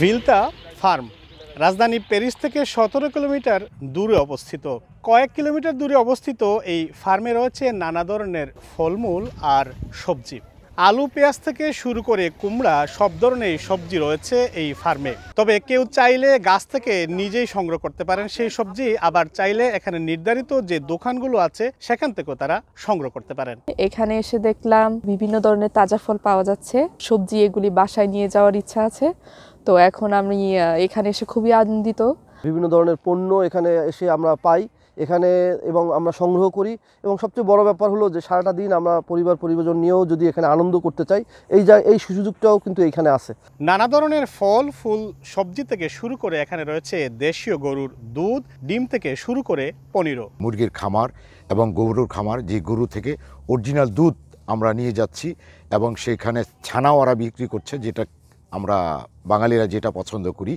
ভিলতা farm রাজধানী Paris থেকে সতেরো কিলোমিটার দূরে অবস্থিত কয়েক কিলোমিটার দূরে অবস্থিত এই ফার্মে রয়েছে নানা ধরনের ফলমূল আর সবজি আলু পেঁয়াজ থেকে শুরু করে কুমড়া সব ধরনের সবজি রয়েছে এই ফার্মে তবে কেউ চাইলে গাছ থেকে নিজেই সংগ্রহ করতে পারেন সেই সবজি আবার চাইলে এখানে নির্ধারিত যে দোকানগুলো আছে সেখান থেকেও তারা সংগ্রহ করতে পারেন এখানে এসে দেখলাম বিভিন্ন ধরনের তাজা ফল পাওয়া যাচ্ছে সবজি এগুলি বাসায় নিয়ে যাওয়ার ইচ্ছা আছে তো এখন আমি এখানে এসে খুবই আনন্দিত বিভিন্ন ধরনের পণ্য এখানে এসে আমরা পাই এখানে এবং আমরা সংগ্রহ করি এবং সবচেয়ে বড় ব্যাপার হলো যে সারাটা দিন আমরা পরিবার পরিজন নিয়েও যদি এখানে আনন্দ করতে চাই এই যা এই সুযোগটাও কিন্তু এখানে আছে নানা ধরনের ফল ফুল সবজি থেকে শুরু করে এখানে রয়েছে দেশীয় গরুর দুধ ডিম থেকে শুরু করে পনিরও মুরগির খামার এবং গরুর খামার যে গরু থেকে অরিজিনাল দুধ আমরা নিয়ে যাচ্ছি এবং সেখানে ছানাও ওরা বিক্রি করছে যেটা আমরা বাঙালিরা যেটা পছন্দ করি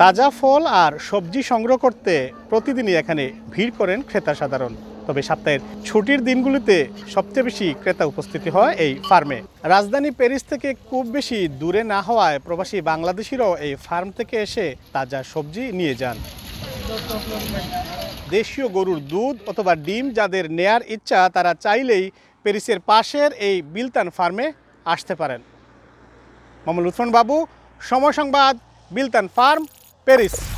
তাজা ফল আর সবজি সংগ্রহ করতে প্রতিদিনই এখানে ভিড় করেন ক্রেতা সাধারণ তবে সপ্তাহের ছুটির দিনগুলিতে সবচেয়ে বেশি ক্রেতা উপস্থিতি হয় এই ফার্মে রাজধানী প্যারিস থেকে খুব বেশি দূরে না হওয়ায় প্রবাসী বাংলাদেশিরাও এই ফার্ম থেকে এসে তাজা সবজি নিয়ে যান দেশীয় গরুর দুধ অথবা ডিম যাদের নেয়ার ইচ্ছা তারা চাইলেই প্যারিসের পাশের এই বিলতান ফার্মে আসতে পারেন মোহাম্মদ লুৎফন বাবু সময় সংবাদ বিলতান ফার্ম প্যারিস